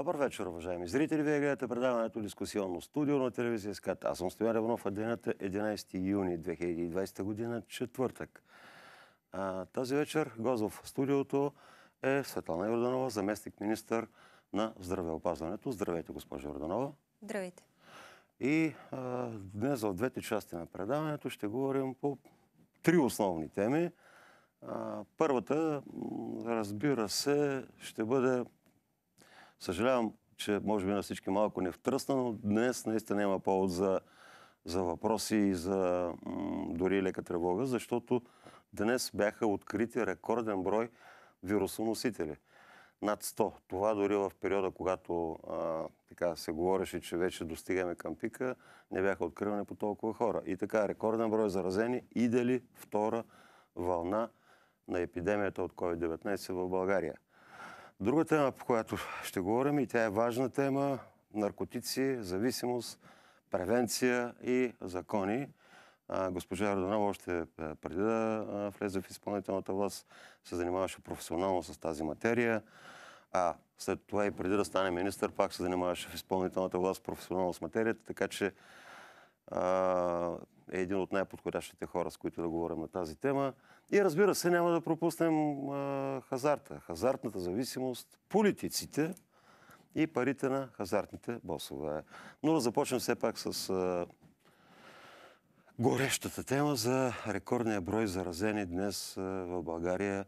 Добър вечер, уважаеми зрители. Вие гледате предаването Дискусионно студио на телевизия СКАТ. Аз съм Стоян Ревнов, а денят е 11 юни 2020 година, четвъртък. А, тази вечер гост в студиото е Светлана Йорданова, заместник министър на здравеопазването. Здравейте, госпожо Йорданова. Здравейте. И а, днес в двете части на предаването ще говорим по три основни теми. А, първата, разбира се, ще бъде Съжалявам, че може би на всички малко не втръсна, но днес наистина има повод за, за въпроси и за м- дори лека тревога, защото днес бяха открити рекорден брой вирусоносители. Над 100. Това дори в периода, когато а, така се говореше, че вече достигаме към пика, не бяха откривани по толкова хора. И така, рекорден брой заразени, иде ли втора вълна на епидемията от COVID-19 в България? Друга тема, по която ще говорим и тя е важна тема – наркотици, зависимост, превенция и закони. госпожа Родонова още преди да влезе в изпълнителната власт се занимаваше професионално с тази материя. А след това и преди да стане министър, пак се занимаваше в изпълнителната власт професионално с материята, така че а, е един от най-подходящите хора, с които да говорим на тази тема. И разбира се, няма да пропуснем а, хазарта, хазартната зависимост, политиците и парите на хазартните босове. Но да започнем все пак с а, горещата тема за рекордния брой заразени днес в България.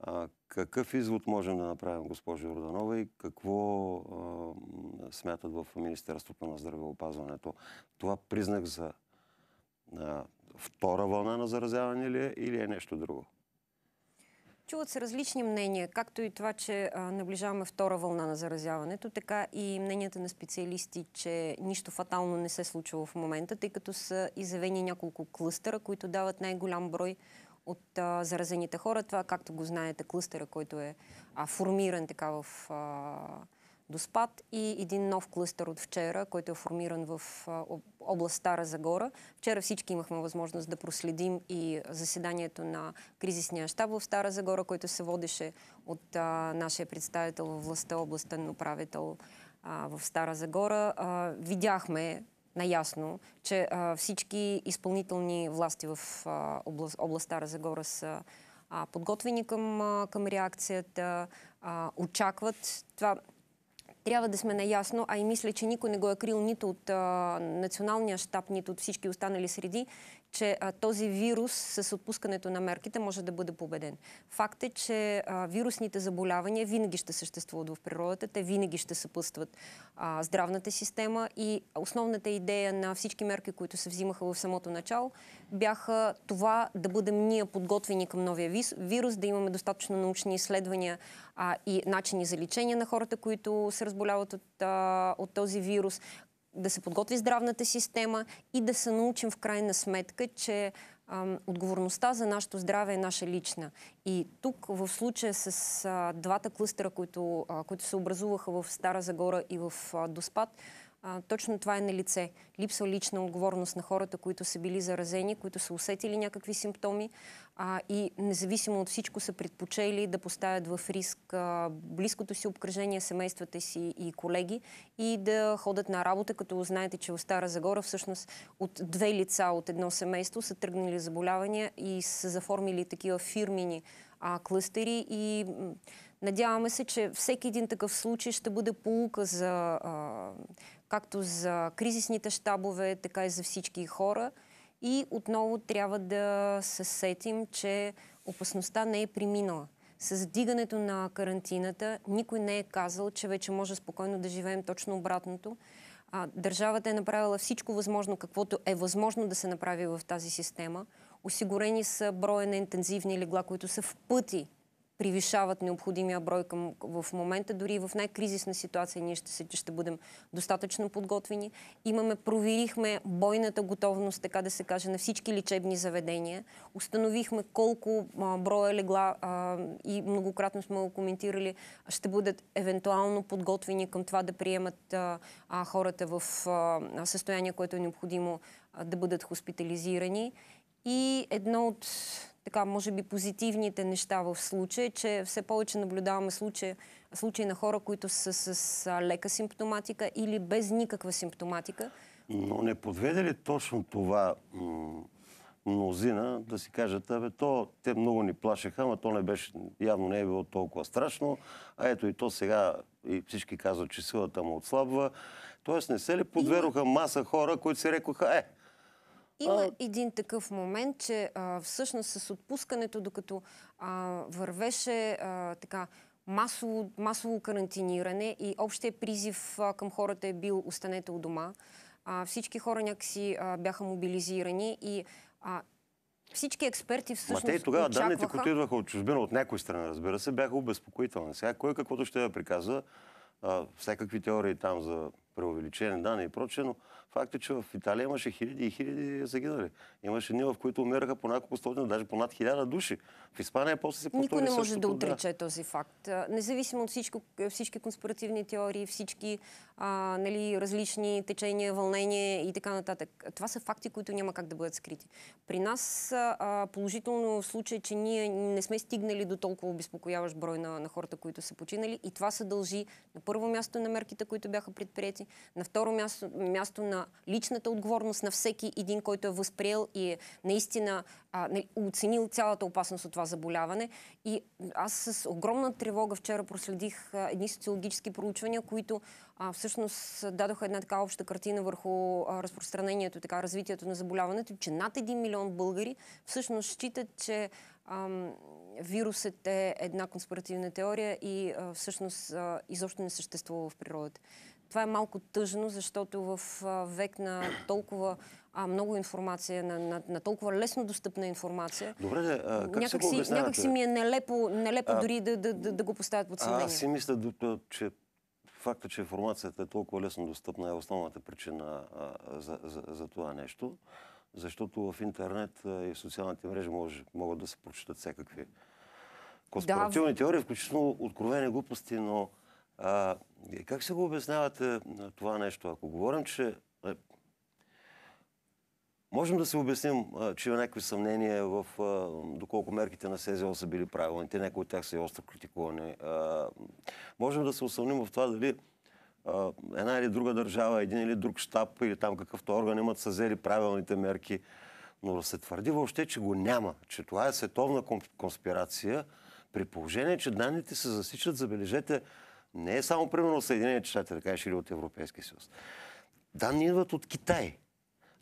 А, какъв извод можем да направим, госпожо Роданова, и какво а, смятат в Министерството на здравеопазването? Това признак за а, втора вълна на заразяване ли е или е нещо друго? Чуват се различни мнения, както и това, че наближаваме втора вълна на заразяването, така и мненията на специалисти, че нищо фатално не се случва в момента, тъй като са изявени няколко клъстера, които дават най-голям брой от а, заразените хора. Това, както го знаете, клъстера, който е а, формиран така в а, Доспад и един нов клъстер от вчера, който е формиран в област Стара Загора. Вчера всички имахме възможност да проследим и заседанието на кризисния щаб в Стара Загора, който се водеше от а, нашия представител във властта, областен управител а, в Стара Загора. А, видяхме наясно, че а, всички изпълнителни власти в а, област, област Стара Загора са а, подготвени към, а, към реакцията, а, очакват това трябва да сме наясно, а и мисля, че никой не го е крил нито от а, националния штаб, нито от всички останали среди, че а, този вирус с отпускането на мерките може да бъде победен. Факт е, че а, вирусните заболявания винаги ще съществуват в природата, те винаги ще съпътстват а, здравната система и основната идея на всички мерки, които се взимаха в самото начало, бяха това да бъдем ние подготвени към новия вирус, да имаме достатъчно научни изследвания а, и начини за лечение на хората, които се разболяват от, а, от този вирус, да се подготви здравната система и да се научим в крайна сметка, че отговорността за нашето здраве е наша лична. И тук в случая с а, двата клъстера, които, които се образуваха в Стара Загора и в Доспад, а, точно това е на лице. Липса лична отговорност на хората, които са били заразени, които са усетили някакви симптоми а, и независимо от всичко са предпочели да поставят в риск а, близкото си обкръжение, семействата си и колеги и да ходят на работа, като знаете, че в Стара Загора всъщност от две лица от едно семейство са тръгнали заболявания и са заформили такива фирмини а, клъстери и Надяваме се, че всеки един такъв случай ще бъде полука за, а, както за кризисните щабове, така и за всички хора. И отново трябва да се сетим, че опасността не е приминала. С дигането на карантината никой не е казал, че вече може спокойно да живеем точно обратното. А, държавата е направила всичко възможно, каквото е възможно да се направи в тази система. Осигурени са броя на интензивни легла, които са в пъти превишават необходимия брой към, в момента. Дори в най-кризисна ситуация ние ще, ще бъдем достатъчно подготвени. Имаме, проверихме бойната готовност, така да се каже, на всички лечебни заведения. Установихме колко а, броя легла а, и многократно сме го коментирали, ще бъдат евентуално подготвени към това да приемат а, а, хората в а, състояние, което е необходимо да бъдат хоспитализирани и едно от така, може би, позитивните неща в случая е, че все повече наблюдаваме случаи, случаи на хора, които са с лека симптоматика или без никаква симптоматика. Но не подведе ли точно това мнозина да си кажат, абе, то те много ни плашеха, ама то не беше, явно не е било толкова страшно, а ето и то сега и всички казват, че силата му отслабва. Тоест не се ли подвероха маса хора, които си рекоха, е, има един такъв момент, че всъщност с отпускането, докато вървеше така масово, масово карантиниране и общия призив към хората е бил останете у дома, всички хора някакси бяха мобилизирани и всички експерти всъщност Ма те и тогава очакваха... данните, които идваха от чужбина, от някои страна, разбира се, бяха обезпокоителни. Сега кой каквото ще я приказва, а, всякакви теории там за преувеличени данни и прочее, но факт е, че в Италия имаше хиляди и хиляди загинали. Имаше дни, в които умираха по няколко стотина, даже по над хиляда души. В Испания после се повтори Никой не може да отрече да. този факт. Независимо от всичко, всички конспиративни теории, всички а, нали, различни течения, вълнения и така нататък. Това са факти, които няма как да бъдат скрити. При нас а, положително в случай, че ние не сме стигнали до толкова обезпокояващ брой на, на хората, които са починали и това се дължи на първо място на мерките, които бяха предприяти, на второ място, място на личната отговорност на всеки един, който е възприел и е наистина а, не, нали, оценил цялата опасност от това заболяване. И аз с огромна тревога вчера проследих а, едни социологически проучвания, които а, всъщност дадоха една така обща картина върху а, разпространението, така развитието на заболяването, че над 1 милион българи всъщност считат, че ам, вирусът е една конспиративна теория и а, всъщност а, изобщо не съществува в природата това е малко тъжно, защото в век на толкова а, много информация, на, на, на толкова лесно достъпна информация. Добре, а, как някак се го си, някак си ми е нелепо, нелепо а, дори да, да, да, да го поставят под съмнение. Аз си мисля, че факта, че информацията е толкова лесно достъпна е основната причина а, за, за, за това нещо, защото в интернет и в социалните мрежи може, могат да се прочитат всякакви конспиративни да. теории, включително откровени глупости, но а, е, как се го обяснявате това нещо? Ако говорим, че е, Можем да се обясним, че има някакви съмнения в доколко мерките на СЗО са били правилни. Те някои от тях са и остро критикувани. Можем да се усъмним в това дали една или друга държава, един или друг щаб или там какъвто орган имат са взели правилните мерки. Но да се твърди въобще, че го няма, че това е световна конспирация, при положение, че данните се засичат, забележете, не е само, примерно, Съединените щати, да кажеш, или от Европейския съюз. Данни идват от Китай.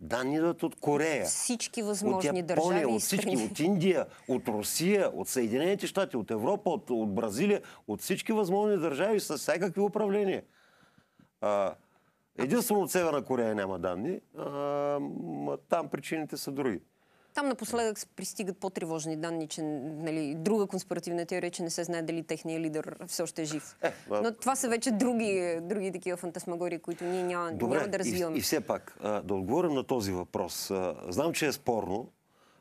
Данни идват от Корея. Всички възможни от Япония, държави. От всички, от Индия, от Русия, от Съединените щати, от Европа, от, от Бразилия, от всички възможни държави с всякакви управления. А, единствено от Северна Корея няма данни. А, там причините са други. Там напоследък се пристигат по-тревожни данни, че нали, друга конспиративна теория, че не се знае дали техният лидер все още е жив. Е, а... Но това са вече други, други такива фантасмагории, които ние няма, Добре, няма да развиваме. И, и все пак, а, да отговорим на този въпрос. А, знам, че е спорно,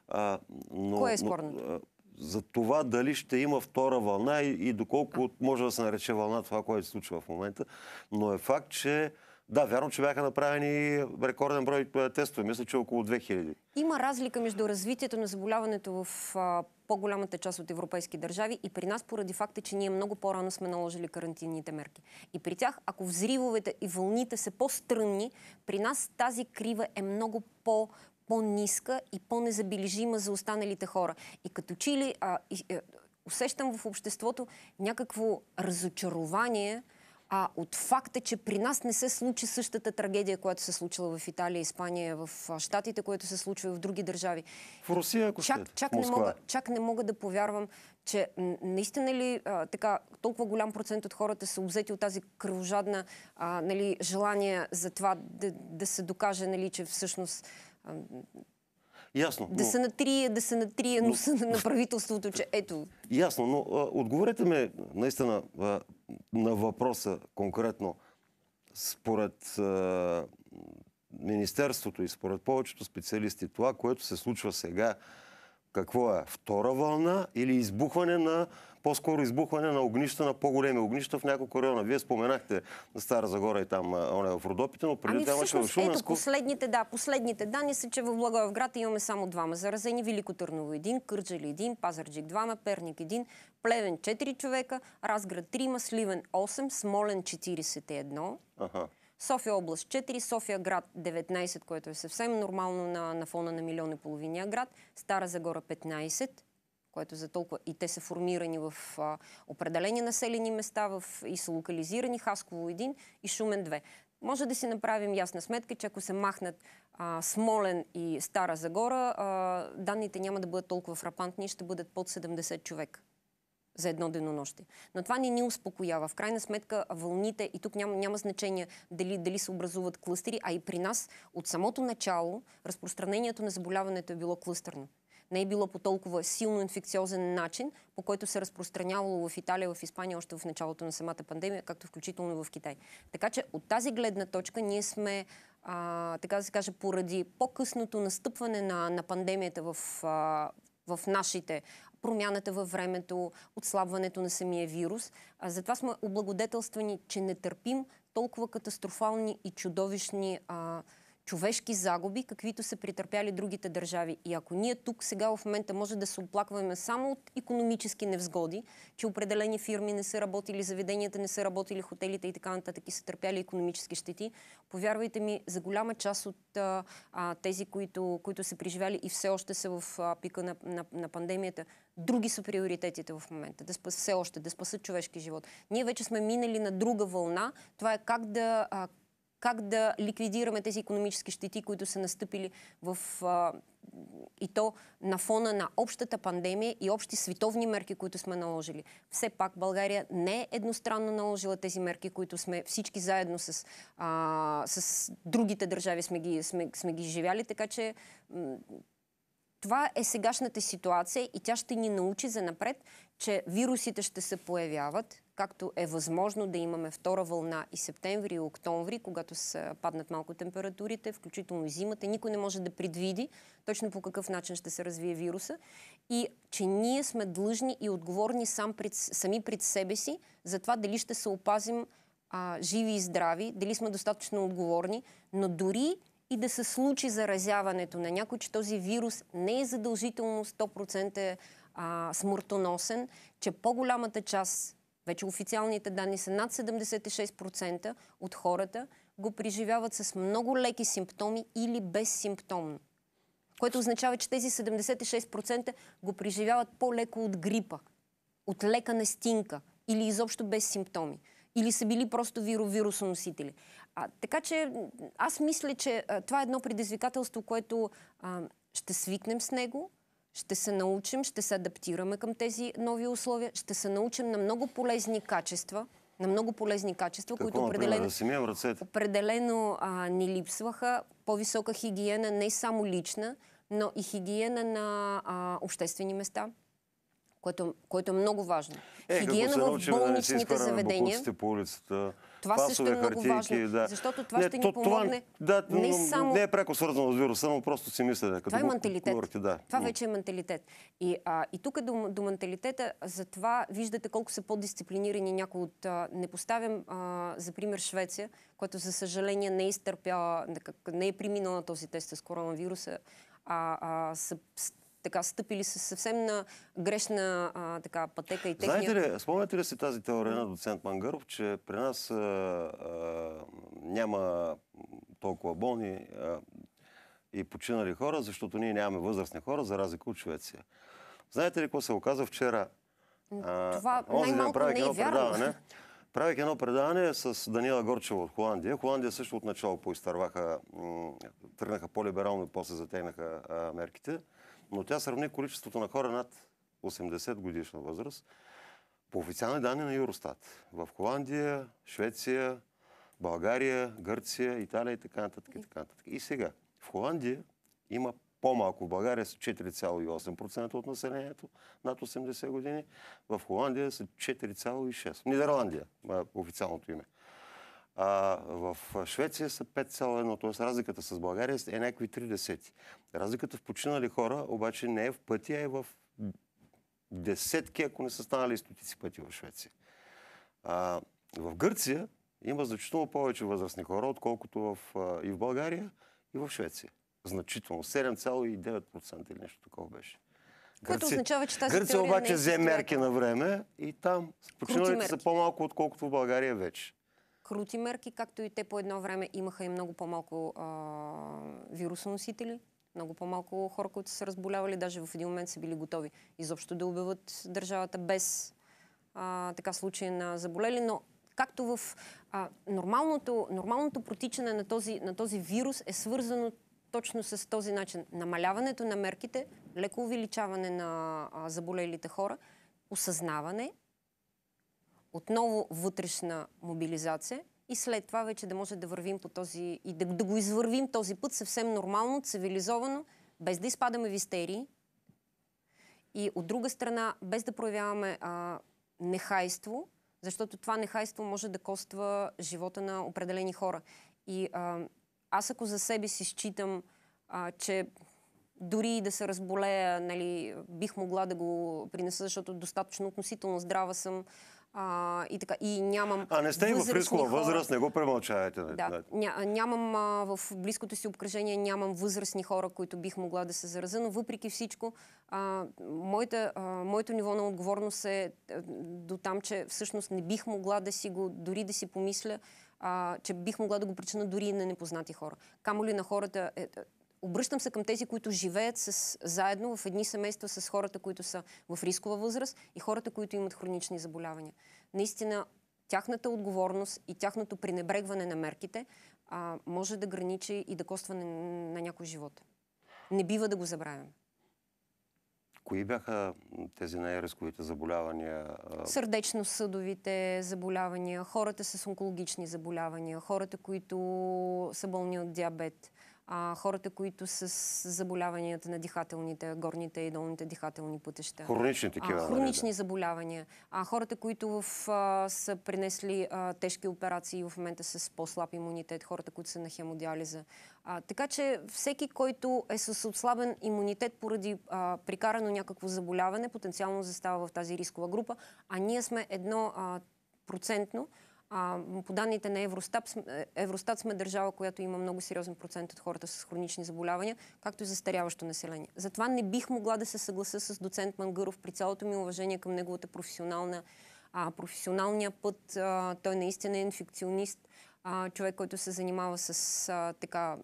а, но... Кое е спорно? Но, а, за това дали ще има втора вълна и, и доколко може да се нарече вълна това, което се случва в момента. Но е факт, че да, вярно, че бяха направени рекорден брой е, тестове. Мисля, че около 2000. Има разлика между развитието на заболяването в по-голямата част от европейски държави и при нас поради факта, че ние много по-рано сме наложили карантинните мерки. И при тях, ако взривовете и вълните са по-стръмни, при нас тази крива е много по- по-ниска и по-незабележима за останалите хора. И като и, ли е, усещам в обществото някакво разочарование а от факта, че при нас не се случи същата трагедия, която се случила в Италия, Испания, в Штатите, което се случва в други държави. В Русия, ако чак, чак, не мога, е. чак не мога да повярвам, че наистина ли а, така, толкова голям процент от хората са обзети от тази кръвожадна а, нали, желание за това да, да се докаже, нали, че всъщност Ясно. Да но... се натрие, да се натрие но... носа на правителството, че ето. Ясно, но а, отговорете ме наистина а, на въпроса конкретно. Според а, Министерството и според повечето специалисти, това, което се случва сега, какво е? Втора вълна или избухване на по-скоро избухване на огнища на по-големи огнища в няколко района. Вие споменахте на Стара Загора и там оне, в Родопите, но преди ами това имаше в Шуменско. Ето последните, да, последните данни са, че в Благоевград имаме само двама заразени. Велико Търново един, Кърджали един, Пазарджик двама, Перник един, Плевен 4 човека, Разград 3, Сливен 8, Смолен 41. Ага. София област 4, София град 19, което е съвсем нормално на, на фона на милион и половиния град, Стара Загора 15, което за толкова... И те са формирани в а, определени населени места в... и са локализирани. Хасково 1 и Шумен 2. Може да си направим ясна сметка, че ако се махнат а, Смолен и Стара Загора, а, данните няма да бъдат толкова фрапантни, ще бъдат под 70 човек за едно денонощие. Но това не ни успокоява. В крайна сметка вълните, и тук няма, няма значение дали, дали се образуват клъстери, а и при нас от самото начало разпространението на заболяването е било клъстерно не е било по толкова силно инфекциозен начин, по който се е разпространявало в Италия, в Испания още в началото на самата пандемия, както включително в Китай. Така че от тази гледна точка ние сме а, така да се каже, поради по-късното настъпване на, на пандемията в, а, в нашите, промяната във времето, отслабването на самия вирус. А, затова сме облагодетелствани, че не търпим толкова катастрофални и чудовищни а, човешки загуби, каквито са притърпяли другите държави. И ако ние тук сега в момента може да се оплакваме само от економически невзгоди, че определени фирми не са работили, заведенията не са работили, хотелите и така нататък и са търпяли економически щети, повярвайте ми, за голяма част от а, тези, които, които са преживяли и все още са в а, пика на, на, на пандемията, други са приоритетите в момента. Да спас, все още, да спасат човешки живот. Ние вече сме минали на друга вълна. Това е как да... А, как да ликвидираме тези економически щети, които са настъпили в а, и то на фона на общата пандемия и общи световни мерки, които сме наложили. Все пак България не е едностранно наложила тези мерки, които сме всички заедно с, а, с другите държави сме ги, сме, сме ги живяли, така че това е сегашната ситуация и тя ще ни научи за напред, че вирусите ще се появяват, както е възможно да имаме втора вълна и септември и октомври, когато са паднат малко температурите, включително и зимата, никой не може да предвиди точно по какъв начин ще се развие вируса и че ние сме длъжни и отговорни сам пред, сами пред себе си за това дали ще се опазим а, живи и здрави, дали сме достатъчно отговорни, но дори и да се случи заразяването на някой, че този вирус не е задължително 100% смъртоносен, че по-голямата част вече официалните данни са над 76% от хората го преживяват с много леки симптоми или безсимптомно. Което означава, че тези 76% го преживяват по-леко от грипа, от лека настинка или изобщо без симптоми. Или са били просто вирусоносители. А, така че аз мисля, че а, това е едно предизвикателство, което а, ще свикнем с него – ще се научим, ще се адаптираме към тези нови условия, ще се научим на много полезни качества, на много полезни качества, Какво, които определено, например, да определено а, ни липсваха. По-висока хигиена, не само лична, но и хигиена на а, обществени места, което, което е много важно. Е, Хигиена в болничните да заведения. По улицата, това също е много хартийки, важно, да. защото това не, ще то, ни помогне това, да, не само... Не е преко свързано с вируса, но просто си мисля. Да, това е менталитет. Говорите, да. Това вече е менталитет. И, а, и тук до, до менталитета, затова виждате колко са по-дисциплинирани някои от... А, не поставям а, за пример Швеция, която за съжаление не е изтърпяла, не е преминала този тест с коронавируса, а, а са така стъпили са съвсем на грешна а, така, пътека и техния... Знаете ли, спомняте ли си тази теория на доцент Мангаров, че при нас а, а, няма толкова болни а, и починали хора, защото ние нямаме възрастни хора, за разлика от Швеция. Знаете ли какво се оказа вчера? Това най-малко не е вярно. Правих едно предаване с Данила Горчева от Холандия. Холандия също отначало поизтърваха, тръгнаха по-либерално и после затегнаха мерките но тя сравни количеството на хора над 80 годишна възраст по официални данни на Юростат. В Холандия, Швеция, България, Гърция, Италия и така нататък. И, така нататък. и сега, в Холандия има по-малко. В България са 4,8% от населението над 80 години. В Холандия са 4,6%. Нидерландия, официалното име. А, в Швеция са 5,1, т.е. разликата с България е някакви 30. Разликата в починали хора обаче не е в пъти, а е в десетки, ако не са станали стотици пъти в Швеция. А, в Гърция има значително повече възрастни хора, отколкото в, и в България, и в Швеция. Значително. 7,9% или нещо такова беше. Което Гърция, означава, че тази Гърция е обаче взе мерки на време и там починалите са по-малко, отколкото в България вече крути мерки, както и те по едно време имаха и много по-малко а, вирусоносители, много по-малко хора, които са разболявали, даже в един момент са били готови изобщо да убиват държавата без а, така случай на заболели, но както в а, нормалното, нормалното протичане на този, на този вирус е свързано точно с този начин. Намаляването на мерките, леко увеличаване на а, заболелите хора, осъзнаване, отново вътрешна мобилизация и след това вече да може да вървим по този и да, да го извървим този път съвсем нормално, цивилизовано, без да изпадаме в истерии и от друга страна, без да проявяваме а, нехайство, защото това нехайство може да коства живота на определени хора. И а, аз ако за себе си считам, а, че дори да се разболея, нали, бих могла да го принеса, защото достатъчно относително здрава съм, а, и, така, и нямам. А не сте и в рискова възраст, не го премълчавате. Нали? да. да. Ня, нямам а, в близкото си обкръжение, нямам възрастни хора, които бих могла да се зараза, но въпреки всичко, а, моята, а, моето ниво на отговорност е, е до там, че всъщност не бих могла да си го, дори да си помисля, а, че бих могла да го причина дори и на непознати хора. Камо ли на хората, е, е Обръщам се към тези, които живеят с, заедно в едни семейства с хората, които са в рискова възраст и хората, които имат хронични заболявания. Наистина, тяхната отговорност и тяхното пренебрегване на мерките а, може да граничи и да коства на, на някой живот. Не бива да го забравяме. Кои бяха тези най-рисковите заболявания? Сърдечно-съдовите заболявания, хората с онкологични заболявания, хората, които са болни от диабет, а, хората, които с заболяванията на дихателните, горните и долните дихателни пътища. Хронични такива. А, нали, хронични да. заболявания. А, хората, които в, а, са принесли а, тежки операции в момента с по-слаб имунитет, хората, които са на хемодиализа. А, така че всеки, който е с отслабен имунитет поради а, прикарано някакво заболяване, потенциално застава в тази рискова група, а ние сме едно а, процентно а, по данните на Евростат, е, Евростат сме държава, която има много сериозен процент от хората с хронични заболявания, както и застаряващо население. Затова не бих могла да се съгласа с доцент Мангъров при цялото ми уважение към неговата професионална а, професионалния път. А, той наистина е инфекционист, а, човек, който се занимава с а, така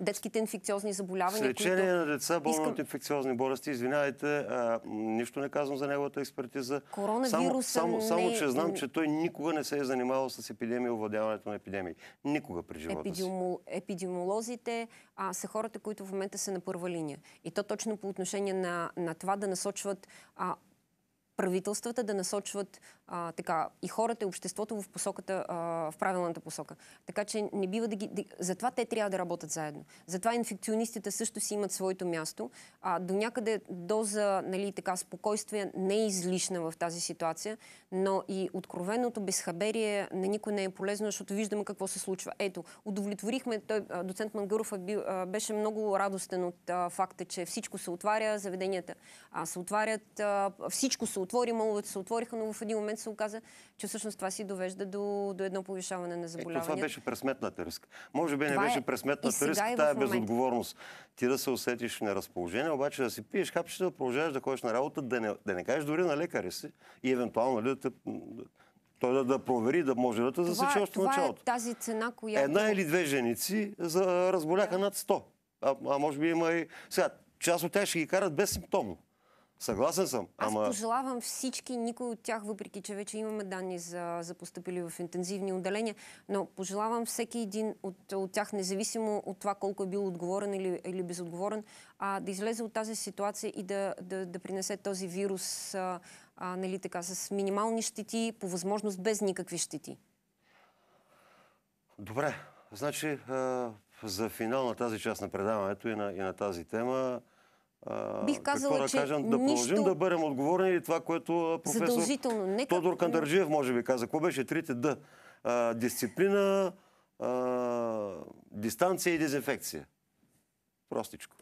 детските инфекциозни заболявания. С лечение които... на деца, болни искам... от инфекциозни болести, извинявайте, а, нищо не казвам за неговата експертиза. Коронавируса само, само, само, че знам, че той никога не се е занимавал с епидемия и овладяването на епидемии. Никога при живота Епидемо... си. Епидемиолозите а, са хората, които в момента са на първа линия. И то точно по отношение на, на това да насочват а, правителствата да насочват а, така, и хората, и обществото в, посоката, а, в правилната посока. Така че не бива да ги... Да, затова те трябва да работят заедно. Затова инфекционистите също си имат своето място. А, до някъде доза нали, така, спокойствие не е излишна в тази ситуация, но и откровеното безхаберие на никой не е полезно, защото виждаме какво се случва. Ето, удовлетворихме, той, доцент Мангъров е бил, беше много радостен от а, факта, че всичко се отваря, заведенията а, се отварят, а, всичко се отвори, молът се отвориха, но в един момент се оказа, че всъщност това си довежда до, до едно повишаване на заболяването. Това беше пресметната риск. Може би това не беше е... пресметната риск, е тая е безотговорност. Ти да се усетиш неразположение, обаче да си пиеш хапче, да продължаваш да ходиш на работа, да не, да не кажеш дори на лекаря си и евентуално ли нали, да те той да, да провери, да може да те е- засече още това е началото. Е тази цена, която... Една или две женици за, разболяха над 100. А, а може би има и... Сега, част от тях ще ги карат безсимптомно. Съгласен съм. Ама... пожелавам всички, никой от тях, въпреки че вече имаме данни за, за поступили в интензивни отделения, но пожелавам всеки един от, от тях, независимо от това колко е бил отговорен или, или безотговорен, а, да излезе от тази ситуация и да, да, да принесе този вирус а, а, нали, така, с минимални щети, по възможност без никакви щети. Добре. Значи, а, за финал на тази част на предаването и на, и на тази тема, Бих казала, да че кажем, да нищо... продължим да бъдем отговорни и това, което професор Задължително. Нека... Тодор Кандържиев, може би каза. Какво беше трите да? А, Дисциплина, а, дистанция и дезинфекция. Простичко.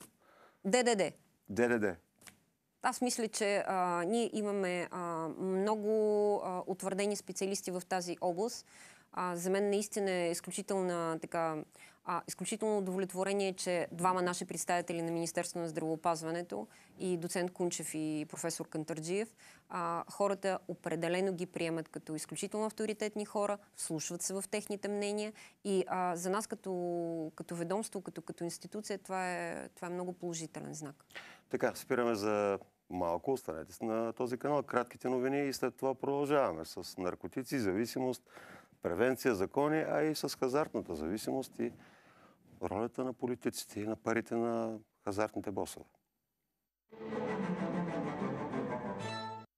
ДДД. ДДД. Аз мисля, че а, ние имаме а, много а, утвърдени специалисти в тази област. А, за мен наистина е изключителна, така, а, изключително удовлетворение, че двама наши представители на Министерство на здравеопазването и доцент Кунчев и професор Кантарджиев, а, хората определено ги приемат като изключително авторитетни хора, вслушват се в техните мнения и а, за нас като, като ведомство, като, като институция, това е, това е много положителен знак. Така, спираме за малко, останете на този канал. Кратките новини и след това продължаваме с наркотици, зависимост, превенция, закони, а и с хазартната зависимост и ролята на политиците и на парите на хазартните босове.